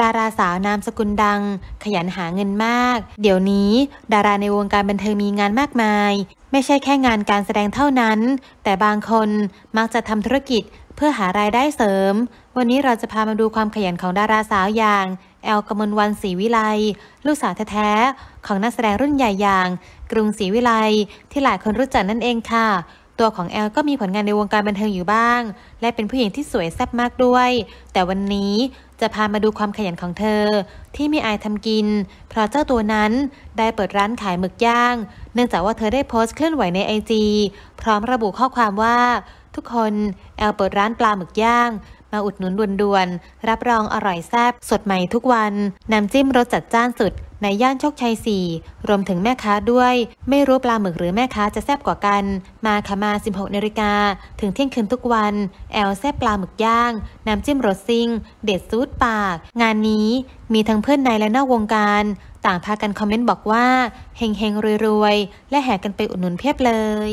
ดาราสาวนามสกุลดัง ขยันหาเงินมาก เดี๋ยวนี้ ดาราในวงการบันเทิงมีงานมากมาย ไม่ใช่แค่งานการแสดงเท่านั้น แต่บางคนมักจะทำธุรกิจเพื่อหารายได้เสริม วันนี้เราจะพามาดูความขยันของดาราสาวอย่าง แอลกมลวันศรีวิไลลูกสาวแท้ๆของนักแสดงรุ่นใหญ่อย่าง กรุงศรีวิไลที่หลายคนรู้จักนั่นเองค่ะตัวของแอลก็มีผลงานในวงการบันเทิงอยู่บ้าง และเป็นผู้หญิงที่สวยแซ่บมากด้วย แต่วันนี้จะพามาดูความขยันของเธอที่ไม่อายทำกิน เพราะเจ้าตัวนั้นได้เปิดร้านขายหมึกย่าง เนื่องจากว่าเธอได้โพสต์เคลื่อนไหวในไอจีพร้อมระบุข้อความว่า ทุกคนแอลเปิดร้านปลาหมึกย่างมาอุดหนุนด่วนๆ รับรองอร่อยแซ่บสดใหม่ทุกวัน น้ำจิ้มรสจัดจ้านสุด ในย่านโชคชัย 4 รวมถึงแม่ค้าด้วย ไม่รู้ปลาหมึกหรือแม่ค้าจะแซ่บกว่ากัน มาขมา 16นาฬิกา ถึงเที่ยงคืนทุกวัน แอลแซ่บปลาหมึกย่าง น้ำจิ้มรสซิง เด็ดซูดปาก งานนี้มีทั้งเพื่อนในและนอกวงการ ต่างพากันคอมเมนต์บอกว่าเฮงเฮงรวยๆ และแห่กันไปอุดหนุนเพียบเลย